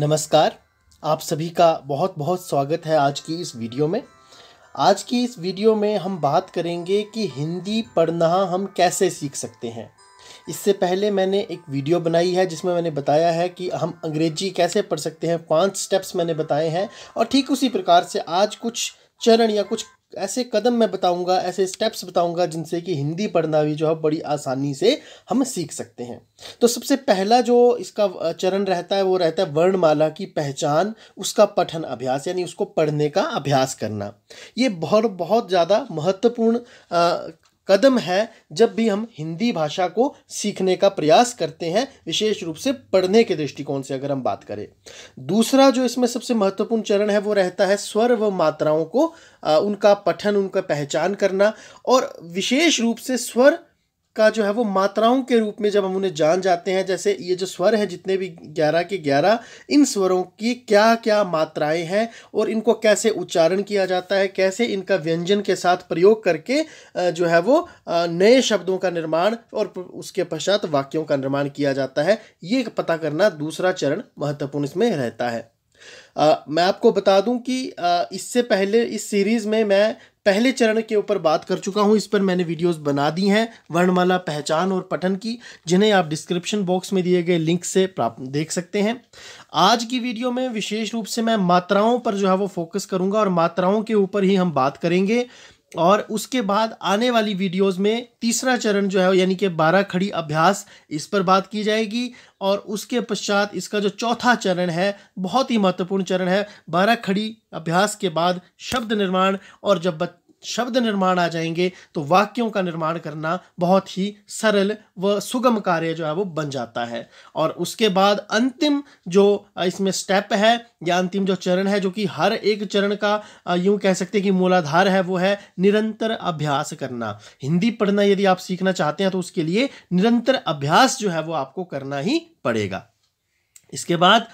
नमस्कार आप सभी का बहुत बहुत स्वागत है आज की इस वीडियो में आज की इस वीडियो में हम बात करेंगे कि हिंदी पढ़ना हम कैसे सीख सकते हैं इससे पहले मैंने एक वीडियो बनाई है जिसमें मैंने बताया है कि हम अंग्रेजी कैसे पढ़ सकते हैं पांच स्टेप्स मैंने बताए हैं और ठीक उसी प्रकार से आज कुछ चरण या कुछ ऐसे कदम मैं बताऊंगा ऐसे स्टेप्स बताऊंगा जिनसे कि हिंदी पढ़ना भी जो है बड़ी आसानी से हम सीख सकते हैं तो सबसे पहला जो इसका चरण रहता है वो रहता है वर्णमाला की पहचान उसका पठन अभ्यास यानी उसको पढ़ने का अभ्यास करना ये बहुत बहुत ज़्यादा महत्वपूर्ण कदम है जब भी हम हिंदी भाषा को सीखने का प्रयास करते हैं विशेष रूप से पढ़ने के दृष्टिकोण से अगर हम बात करें दूसरा जो इसमें सबसे महत्वपूर्ण चरण है वो रहता है स्वर व मात्राओं को उनका पठन उनका पहचान करना और विशेष रूप से स्वर का जो है वो मात्राओं के रूप में जब हम उन्हें जान जाते हैं जैसे ये जो स्वर हैं जितने भी ग्यारह के ग्यारह इन स्वरों की क्या क्या मात्राएं हैं और इनको कैसे उच्चारण किया जाता है कैसे इनका व्यंजन के साथ प्रयोग करके जो है वो नए शब्दों का निर्माण और उसके पश्चात वाक्यों का निर्माण किया जाता है ये पता करना दूसरा चरण महत्वपूर्ण इसमें रहता है आ, मैं आपको बता दूं कि आ, इससे पहले इस सीरीज़ में मैं पहले चरण के ऊपर बात कर चुका हूँ इस पर मैंने वीडियोस बना दी हैं वर्णमाला पहचान और पठन की जिन्हें आप डिस्क्रिप्शन बॉक्स में दिए गए लिंक से प्राप्त देख सकते हैं आज की वीडियो में विशेष रूप से मैं मात्राओं पर जो है वो फोकस करूँगा और मात्राओं के ऊपर ही हम बात करेंगे और उसके बाद आने वाली वीडियोस में तीसरा चरण जो है यानी कि बारह खड़ी अभ्यास इस पर बात की जाएगी और उसके पश्चात इसका जो चौथा चरण है बहुत ही महत्वपूर्ण चरण है बारह खड़ी अभ्यास के बाद शब्द निर्माण और जब शब्द निर्माण आ जाएंगे तो वाक्यों का निर्माण करना बहुत ही सरल व सुगम कार्य जो है वो बन जाता है और उसके बाद अंतिम जो इसमें स्टेप है या अंतिम जो चरण है जो कि हर एक चरण का यूं कह सकते हैं कि मूलाधार है वो है निरंतर अभ्यास करना हिंदी पढ़ना यदि आप सीखना चाहते हैं तो उसके लिए निरंतर अभ्यास जो है वो आपको करना ही पड़ेगा इसके बाद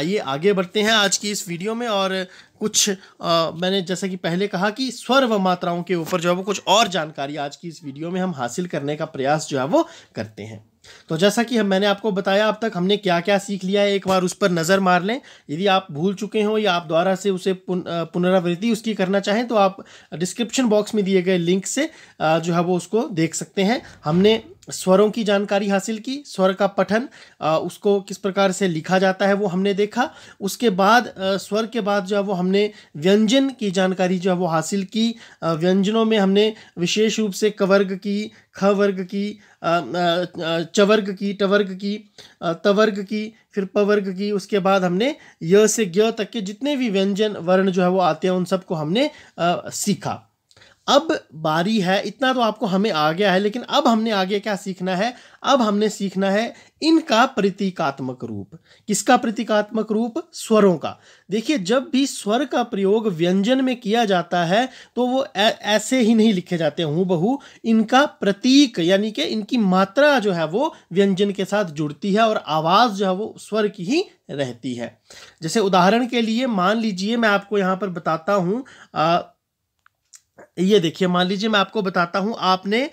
आइए आगे बढ़ते हैं आज की इस वीडियो में और कुछ आ, मैंने जैसा कि पहले कहा कि स्वर व मात्राओं के ऊपर जो है वो कुछ और जानकारी आज की इस वीडियो में हम हासिल करने का प्रयास जो है वो करते हैं तो जैसा कि हम मैंने आपको बताया अब तक हमने क्या क्या सीख लिया है एक बार उस पर नज़र मार लें यदि आप भूल चुके हो या आप द्वारा से उसे पुन, पुनरावृत्ति उसकी करना चाहें तो आप डिस्क्रिप्शन बॉक्स में दिए गए लिंक से जो है वो उसको देख सकते हैं हमने स्वरों की जानकारी हासिल की स्वर का पठन उसको किस प्रकार से लिखा जाता है वो हमने देखा उसके बाद स्वर के बाद जो है वो हमने व्यंजन की जानकारी जो है वो हासिल की व्यंजनों में हमने विशेष रूप से कवर्ग की ख वर्ग की चवर्ग की टवर्ग की तवर्ग की फिर पवर्ग की उसके बाद हमने य से ज्ञ तक के जितने भी व्यंजन वर्ण जो है वो आते हैं उन सबको हमने सीखा अब बारी है इतना तो आपको हमें आ गया है लेकिन अब हमने आगे क्या सीखना है अब हमने सीखना है इनका प्रतीकात्मक रूप किसका प्रतीकात्मक रूप स्वरों का देखिए जब भी स्वर का प्रयोग व्यंजन में किया जाता है तो वो ऐसे ही नहीं लिखे जाते हूँ बहु इनका प्रतीक यानी कि इनकी मात्रा जो है वो व्यंजन के साथ जुड़ती है और आवाज़ जो है वो स्वर की ही रहती है जैसे उदाहरण के लिए मान लीजिए मैं आपको यहाँ पर बताता हूँ ये देखिए मान लीजिए मैं आपको बताता हूं आपने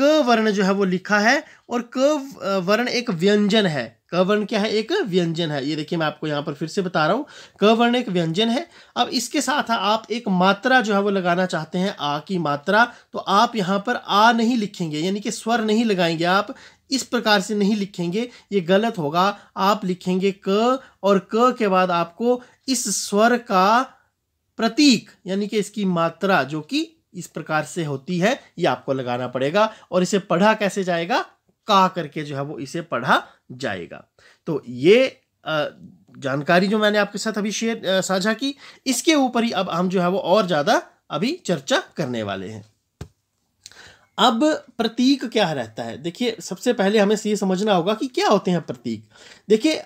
क वर्ण जो है वो लिखा है और क वर्ण एक व्यंजन है क वर्ण क्या है एक व्यंजन है ये देखिए मैं आपको यहाँ पर फिर से बता रहा हूं क वर्ण एक व्यंजन है अब इसके साथ आप एक मात्रा जो है वो लगाना चाहते हैं आ की मात्रा तो आप यहां पर आ नहीं लिखेंगे यानी कि स्वर नहीं लगाएंगे आप इस प्रकार से नहीं लिखेंगे ये गलत होगा आप लिखेंगे क और क के बाद आपको इस स्वर का प्रतीक यानी कि इसकी मात्रा जो कि इस प्रकार से होती है ये आपको लगाना पड़ेगा और इसे पढ़ा कैसे जाएगा का करके जो है वो इसे पढ़ा जाएगा तो ये जानकारी जो मैंने आपके साथ अभी शेयर साझा की इसके ऊपर ही अब हम जो है वो और ज़्यादा अभी चर्चा करने वाले हैं अब प्रतीक क्या रहता है देखिए सबसे पहले हमें ये समझना होगा कि क्या होते हैं प्रतीक देखिए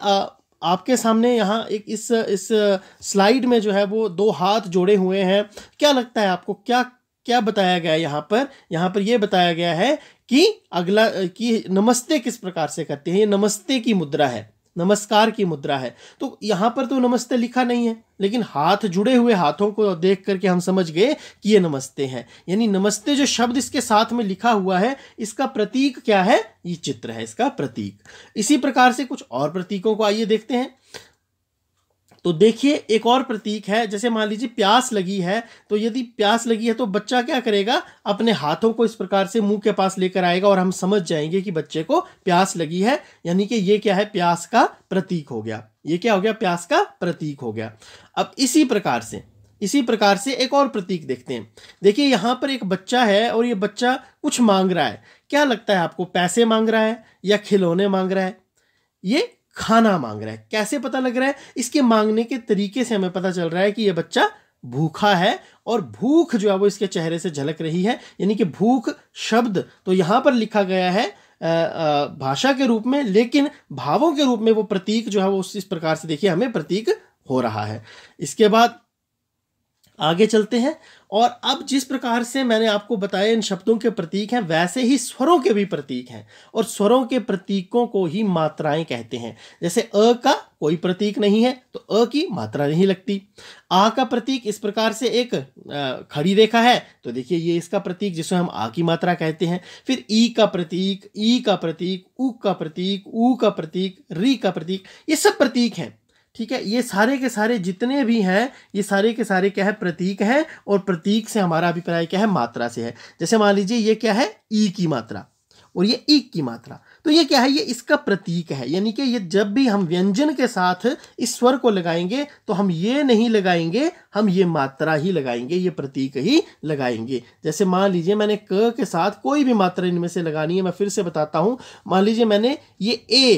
आपके सामने यहाँ एक इस इस स्लाइड में जो है वो दो हाथ जोड़े हुए हैं क्या लगता है आपको क्या क्या बताया गया यहाँ पर यहाँ पर यह बताया गया है कि अगला कि नमस्ते किस प्रकार से करते हैं ये नमस्ते की मुद्रा है नमस्कार की मुद्रा है तो यहाँ पर तो नमस्ते लिखा नहीं है लेकिन हाथ जुड़े हुए हाथों को देख करके हम समझ गए कि ये नमस्ते हैं यानी नमस्ते जो शब्द इसके साथ में लिखा हुआ है इसका प्रतीक क्या है ये चित्र है इसका प्रतीक इसी प्रकार से कुछ और प्रतीकों को आइए देखते हैं तो देखिए एक और प्रतीक है जैसे मान लीजिए प्यास लगी है तो यदि प्यास लगी है तो बच्चा क्या करेगा अपने हाथों को इस प्रकार से मुंह के पास लेकर आएगा और हम समझ जाएंगे कि बच्चे को प्यास लगी है यानी कि ये क्या है प्यास का प्रतीक हो गया ये क्या हो गया प्यास का प्रतीक हो गया अब इसी प्रकार से इसी प्रकार से एक और प्रतीक देखते हैं देखिए यहाँ पर एक बच्चा है और ये बच्चा कुछ मांग रहा है क्या लगता है आपको पैसे मांग रहा है या खिलौने मांग रहा है ये खाना मांग रहा है कैसे पता लग रहा है इसके मांगने के तरीके से हमें पता चल रहा है कि यह बच्चा भूखा है और भूख जो है वो इसके चेहरे से झलक रही है यानी कि भूख शब्द तो यहाँ पर लिखा गया है भाषा के रूप में लेकिन भावों के रूप में वो प्रतीक जो है वो उस इस प्रकार से देखिए हमें प्रतीक हो रहा है इसके बाद आगे चलते हैं और अब जिस प्रकार से मैंने आपको बताया इन शब्दों के प्रतीक हैं वैसे ही स्वरों के भी प्रतीक हैं और स्वरों के प्रतीकों को ही मात्राएं कहते हैं जैसे अ का कोई प्रतीक नहीं है तो अ की मात्रा नहीं लगती आ का प्रतीक इस प्रकार से एक खड़ी रेखा है तो देखिए ये इसका प्रतीक जिसमें हम आ की मात्रा कहते हैं फिर ई का प्रतीक ई का प्रतीक उ का प्रतीक ऊ का प्रतीक री का प्रतीक ये सब प्रतीक हैं ठीक है ये सारे के सारे जितने भी हैं ये सारे के सारे क्या है प्रतीक हैं और प्रतीक से हमारा अभिप्राय क्या है मात्रा से है जैसे मान लीजिए ये क्या है ई की मात्रा और ये ईक की मात्रा तो ये क्या है ये इसका प्रतीक है यानी कि ये जब भी हम व्यंजन के साथ इस स्वर को लगाएंगे तो हम ये नहीं लगाएंगे हम ये मात्रा ही लगाएंगे ये प्रतीक ही लगाएंगे जैसे मान लीजिए मैंने क के साथ कोई भी मात्रा इनमें से लगानी है मैं फिर से बताता हूँ मान लीजिए मैंने ये ए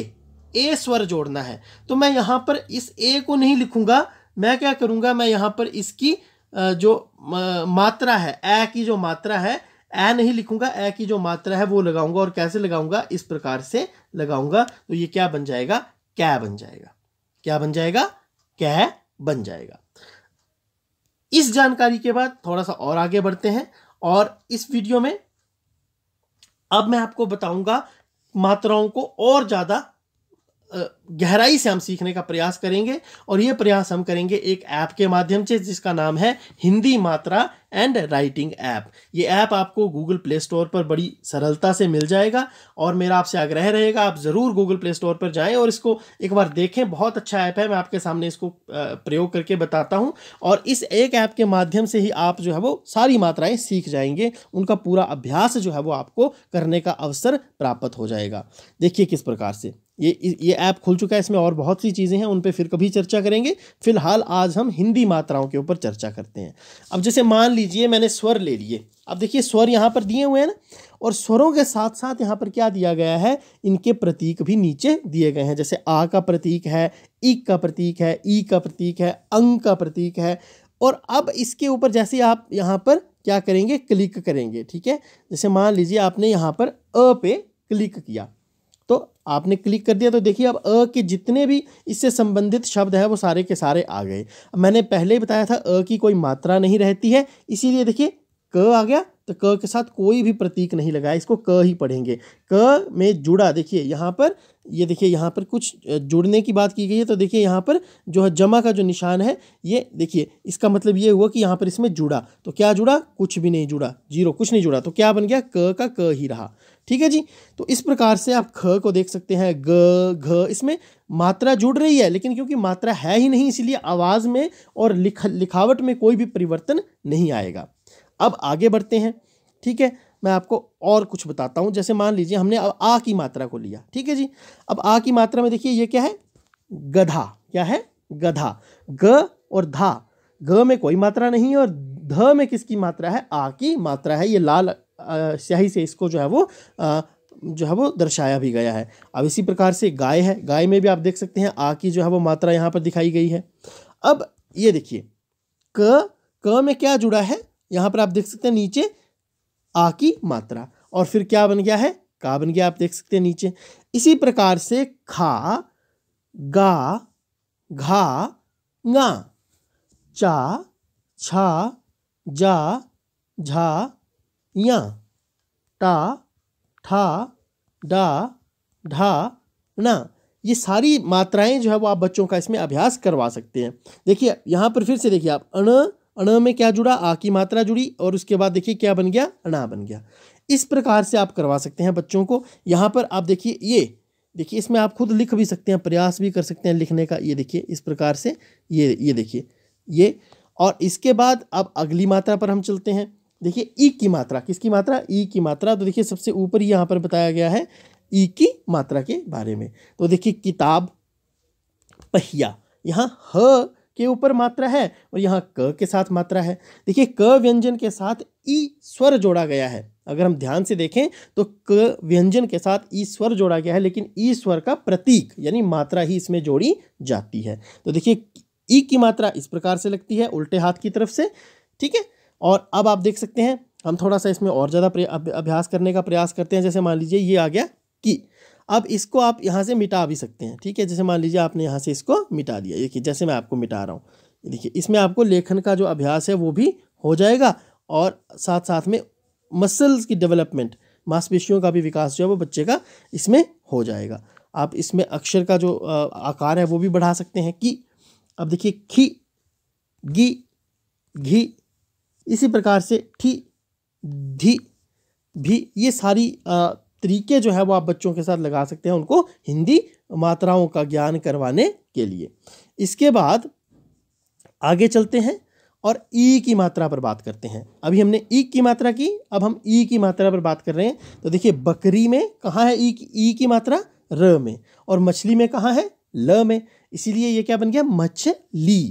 ए स्वर जोड़ना है तो मैं यहाँ पर इस ए को नहीं लिखूंगा मैं क्या करूँगा मैं यहाँ पर इसकी जो मात्रा है ए की जो मात्रा है ए नहीं लिखूंगा ए की जो मात्रा है वो लगाऊंगा और कैसे लगाऊंगा इस प्रकार से लगाऊंगा तो ये क्या बन जाएगा कै बन जाएगा क्या बन जाएगा कै बन जाएगा इस जानकारी के बाद थोड़ा सा और आगे बढ़ते हैं और इस वीडियो में अब मैं आपको बताऊंगा मात्राओं को और ज़्यादा गहराई से हम सीखने का प्रयास करेंगे और ये प्रयास हम करेंगे एक ऐप के माध्यम से जिसका नाम है Hindi Matra and writing app ये ऐप आपको गूगल प्ले स्टोर पर बड़ी सरलता से मिल जाएगा और मेरा आपसे आग्रह रहेगा आप ज़रूर गूगल प्ले स्टोर पर जाएं और इसको एक बार देखें बहुत अच्छा ऐप है मैं आपके सामने इसको प्रयोग करके बताता हूँ और इस एक ऐप के माध्यम से ही आप जो है वो सारी मात्राएँ सीख जाएंगे उनका पूरा अभ्यास जो है वो आपको करने का अवसर प्राप्त हो जाएगा देखिए किस प्रकार से ये ये ऐप खुल चुका है इसमें और बहुत सी चीज़ें हैं उन पे फिर कभी चर्चा करेंगे फिलहाल आज हम हिंदी मात्राओं के ऊपर चर्चा करते हैं अब जैसे मान लीजिए मैंने स्वर ले लिए अब देखिए स्वर यहाँ पर दिए हुए हैं ना और स्वरों के साथ साथ यहाँ पर क्या दिया गया है इनके प्रतीक भी नीचे दिए गए हैं जैसे आ का प्रतीक है इक का प्रतीक है ई का प्रतीक है अंग का प्रतीक है और अब इसके ऊपर जैसे आप यहाँ पर क्या करेंगे क्लिक करेंगे ठीक है जैसे मान लीजिए आपने यहाँ पर अ पे क्लिक किया तो आपने क्लिक कर दिया तो देखिए अब अ के जितने भी इससे संबंधित शब्द है वो सारे के सारे आ गए मैंने पहले ही बताया था अ की कोई मात्रा नहीं रहती है इसीलिए देखिए क आ गया तो क के साथ कोई भी प्रतीक नहीं लगाया इसको क ही पढ़ेंगे क में जुड़ा देखिए यहाँ पर ये देखिए यहाँ पर कुछ जुड़ने की बात की गई है तो देखिए यहाँ पर जो है जमा का जो निशान है ये देखिए इसका मतलब ये हुआ कि यहाँ पर इसमें जुड़ा तो क्या जुड़ा कुछ भी नहीं जुड़ा जीरो कुछ नहीं जुड़ा तो क्या बन गया क का क ही रहा ठीक है जी तो इस प्रकार से आप ख को देख सकते हैं ग घ इसमें मात्रा जुड़ रही है लेकिन क्योंकि मात्रा है ही नहीं इसलिए आवाज़ में और लिख लिखावट में कोई भी परिवर्तन नहीं आएगा अब आगे बढ़ते हैं ठीक है मैं आपको और कुछ बताता हूं जैसे मान लीजिए हमने अब आ की मात्रा को लिया ठीक है जी अब आ की मात्रा में देखिए ये क्या है गधा क्या है गधा ग और धा ग में कोई मात्रा नहीं है और ध में किसकी मात्रा है आ की मात्रा है ये लाल स्याही से इसको जो है वो जो है वो दर्शाया भी गया है अब इसी प्रकार से गाय है गाय में भी आप देख सकते हैं आ की जो है वो मात्रा यहाँ पर दिखाई गई है अब ये देखिए क क में क्या जुड़ा है यहाँ पर आप देख सकते हैं नीचे आ की मात्रा और फिर क्या बन गया है का बन गया आप देख सकते हैं नीचे इसी प्रकार से खा गा घा गा चा छा जा झा या टा ठा डा ढा ना ये सारी मात्राएं जो है वो आप बच्चों का इसमें अभ्यास करवा सकते हैं देखिए यहाँ पर फिर से देखिए आप अण अण में क्या जुड़ा आ की मात्रा जुड़ी और उसके बाद देखिए क्या बन गया अणा बन गया इस प्रकार से आप करवा सकते हैं बच्चों को यहाँ पर आप देखिए ये देखिए इसमें आप खुद लिख भी सकते हैं प्रयास भी कर सकते हैं लिखने का ये देखिए इस प्रकार से ये ये देखिए ये और इसके बाद अब अगली मात्रा पर हम चलते हैं देखिए ई की मात्रा किसकी मात्रा ई की मात्रा तो देखिए सबसे ऊपर यहाँ पर बताया गया है ई की मात्रा के बारे में तो देखिए किताब पहिया यहाँ ह के ऊपर मात्रा है और यहाँ क के साथ मात्रा है देखिए क व्यंजन के साथ ई स्वर जोड़ा गया है अगर हम ध्यान से देखें तो क व्यंजन के साथ ई स्वर जोड़ा गया है लेकिन ई स्वर का प्रतीक यानी मात्रा ही इसमें जोड़ी जाती है तो देखिए ई की मात्रा इस प्रकार से लगती है उल्टे हाथ की तरफ से ठीक है और अब आप देख सकते हैं हम थोड़ा सा इसमें और ज़्यादा अभ्यास करने का प्रयास करते हैं जैसे मान लीजिए ये आ गया कि अब इसको आप यहाँ से मिटा भी सकते हैं ठीक है जैसे मान लीजिए आपने यहाँ से इसको मिटा दिया देखिए जैसे मैं आपको मिटा रहा हूँ देखिए इसमें आपको लेखन का जो अभ्यास है वो भी हो जाएगा और साथ साथ में मसल्स की डेवलपमेंट मांसपेशियों का भी विकास जो है वो बच्चे का इसमें हो जाएगा आप इसमें अक्षर का जो आकार है वो भी बढ़ा सकते हैं कि अब देखिए खी गी घी इसी प्रकार से ठी धी भी ये सारी तरीके जो है वो आप बच्चों के साथ लगा सकते हैं उनको हिंदी मात्राओं का ज्ञान करवाने के लिए इसके बाद आगे चलते हैं और ई की मात्रा पर बात करते हैं अभी हमने ई की मात्रा की अब हम ई की मात्रा पर बात कर रहे हैं तो देखिए बकरी में कहाँ है ई की ई की मात्रा र में और मछली में कहाँ है ल में इसीलिए ये क्या बन गया मछली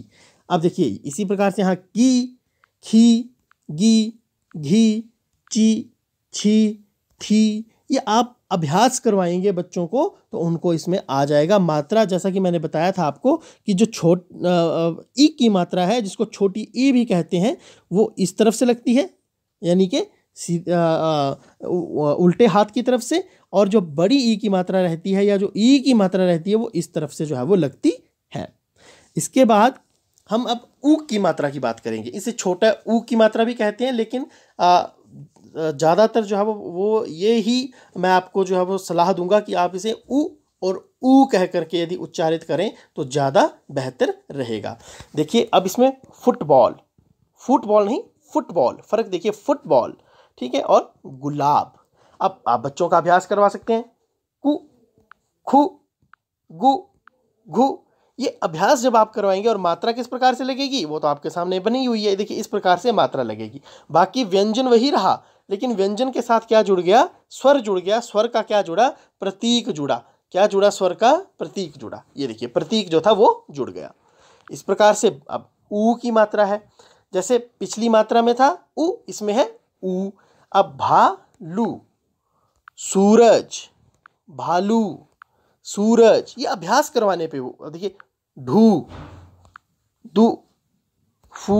अब देखिए इसी प्रकार से यहाँ की खी गी घी ची छी थी ये आप अभ्यास करवाएंगे बच्चों को तो उनको इसमें आ जाएगा मात्रा जैसा कि मैंने बताया था आपको कि जो छोट ई की मात्रा है जिसको छोटी ई भी कहते हैं वो इस तरफ से लगती है यानी कि उल्टे हाथ की तरफ से और जो बड़ी ई की मात्रा रहती है या जो ई की मात्रा रहती है वो इस तरफ से जो है वो लगती है इसके बाद हम अब ऊ की मात्रा की बात करेंगे इसे छोटा ऊ की मात्रा भी कहते हैं लेकिन ज़्यादातर जो है वो वो ये ही मैं आपको जो है वो सलाह दूंगा कि आप इसे ऊ और ऊ कह करके यदि उच्चारित करें तो ज़्यादा बेहतर रहेगा देखिए अब इसमें फुटबॉल फुटबॉल नहीं फुटबॉल फ़र्क देखिए फुटबॉल ठीक है और गुलाब अब आप बच्चों का अभ्यास करवा सकते हैं कु खु गु घु ये अभ्यास जब आप करवाएंगे और मात्रा किस प्रकार से लगेगी वो तो आपके सामने बनी हुई है देखिए इस प्रकार से मात्रा लगेगी बाकी व्यंजन वही रहा लेकिन व्यंजन के साथ क्या जुड़ गया स्वर जुड़ गया स्वर का क्या जुड़ा प्रतीक जुड़ा क्या जुड़ा स्वर का प्रतीक जुड़ा ये देखिए प्रतीक जो था वो जुड़ गया इस प्रकार से अब ऊ की मात्रा है जैसे पिछली मात्रा में था ऊ इसमें है ऊ अब भालू सूरज भालू सूरज ये अभ्यास करवाने पे वो देखिए ढू दू फू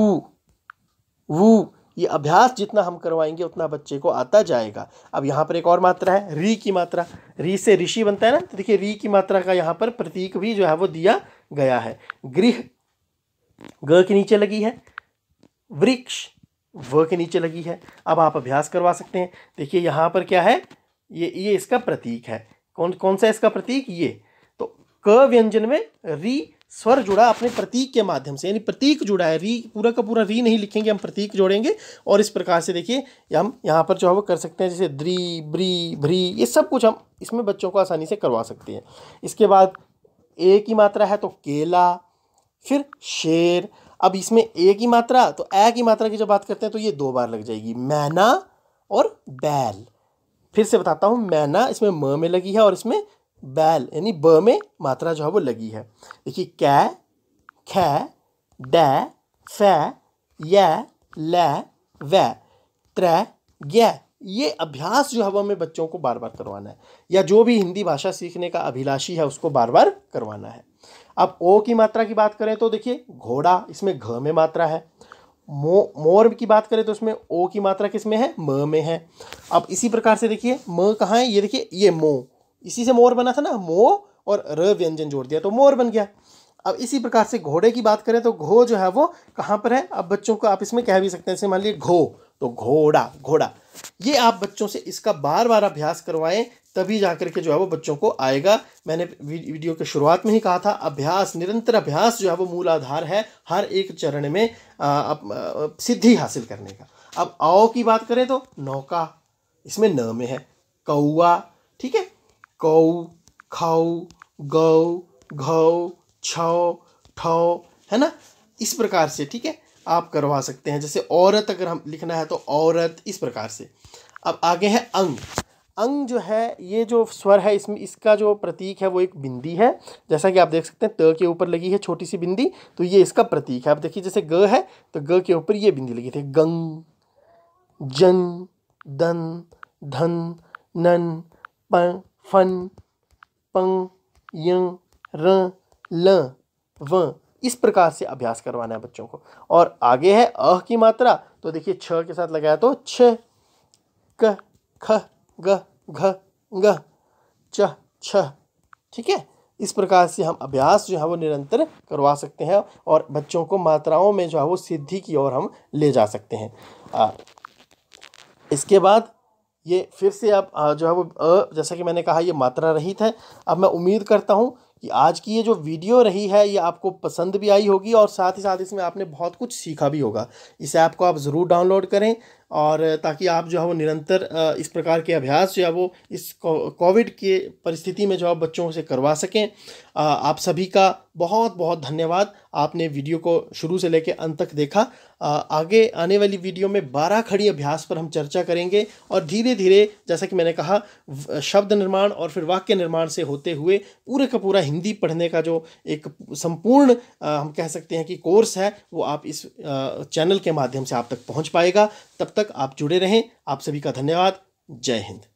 वु ये अभ्यास जितना हम करवाएंगे उतना बच्चे को आता जाएगा अब यहाँ पर एक और मात्रा है री की मात्रा री से ऋषि बनता है ना तो देखिए री की मात्रा का यहाँ पर प्रतीक भी जो है वो दिया गया है गृह ग के नीचे लगी है वृक्ष व के नीचे लगी है अब आप अभ्यास करवा सकते हैं देखिए यहाँ पर क्या है ये ये इसका प्रतीक है कौन कौन सा इसका प्रतीक ये तो क व्यंजन में री स्वर जुड़ा अपने प्रतीक के माध्यम से यानी प्रतीक जुड़ा है री पूरा का पूरा री नहीं लिखेंगे हम प्रतीक जोड़ेंगे और इस प्रकार से देखिए हम यहाँ पर जो है वो कर सकते हैं जैसे द्री ब्री भ्री ये सब कुछ हम इसमें बच्चों को आसानी से करवा सकते हैं इसके बाद ए की मात्रा है तो केला फिर शेर अब इसमें ए की मात्रा तो ए की मात्रा की जब बात करते हैं तो ये दो बार लग जाएगी मैना और बैल फिर से बताता हूँ मैना इसमें म में लगी है और इसमें बैल यानी ब में मात्रा जो है वो लगी है देखिए कै ख ड फै वै त्रै ये अभ्यास जो है वो हमें बच्चों को बार बार करवाना है या जो भी हिंदी भाषा सीखने का अभिलाषी है उसको बार बार करवाना है अब ओ की मात्रा की बात करें तो देखिए घोड़ा इसमें घ में मात्रा है मो मोर की बात करें तो उसमें ओ की मात्रा किस में है म में है अब इसी प्रकार से देखिए म कहाँ है ये देखिए ये मो इसी से मोर बना था ना मो और र व्यंजन जोड़ दिया तो मोर बन गया अब इसी प्रकार से घोड़े की बात करें तो घो जो है वो कहाँ पर है अब बच्चों को आप इसमें कह भी सकते हैं जैसे मान लीजिए घो तो घोड़ा घोड़ा ये आप बच्चों से इसका बार बार अभ्यास करवाएं तभी जा करके के जो है वो बच्चों को आएगा मैंने वीडियो के शुरुआत में ही कहा था अभ्यास निरंतर अभ्यास जो है वो मूल आधार है हर एक चरण में सिद्धि हासिल करने का अब आओ की बात करें तो नौका इसमें न में है कौआ ठीक है कौ खाऊ गौ घौ छौ ठौ है ना इस प्रकार से ठीक है आप करवा सकते हैं जैसे औरत अगर हम लिखना है तो औरत इस प्रकार से अब आगे है अंग अंग जो है ये जो स्वर है इसमें इसका जो प्रतीक है वो एक बिंदी है जैसा कि आप देख सकते हैं त के ऊपर लगी है छोटी सी बिंदी तो ये इसका प्रतीक है आप देखिए जैसे ग है तो ग के ऊपर ये बिंदी लगी थी गंग जन दन धन नन प फन पंग यंग र ल व इस प्रकार से अभ्यास करवाना है बच्चों को और आगे है अह की मात्रा तो देखिए छ के साथ लगाया तो छ क ख ग घ ग च छ ठीक है इस प्रकार से हम अभ्यास जो है वो निरंतर करवा सकते हैं और बच्चों को मात्राओं में जो है वो सिद्धि की ओर हम ले जा सकते हैं आ, इसके बाद ये फिर से आप जो है वो अ जैसा कि मैंने कहा ये मात्रा रहित है अब मैं उम्मीद करता हूँ कि आज की ये जो वीडियो रही है ये आपको पसंद भी आई होगी और साथ ही साथ इसमें आपने बहुत कुछ सीखा भी होगा इस ऐप को आप ज़रूर डाउनलोड करें और ताकि आप जो है वो निरंतर इस प्रकार के अभ्यास जो है वो इस कोविड के परिस्थिति में जो है बच्चों से करवा सकें आप सभी का बहुत बहुत धन्यवाद आपने वीडियो को शुरू से लेकर अंत तक देखा आगे आने वाली वीडियो में बारह खड़ी अभ्यास पर हम चर्चा करेंगे और धीरे धीरे जैसा कि मैंने कहा शब्द निर्माण और फिर वाक्य निर्माण से होते हुए पूरे का पूरा हिंदी पढ़ने का जो एक संपूर्ण हम कह सकते हैं कि कोर्स है वो आप इस चैनल के माध्यम से आप तक पहुँच पाएगा तब तक तक आप जुड़े रहें आप सभी का धन्यवाद जय हिंद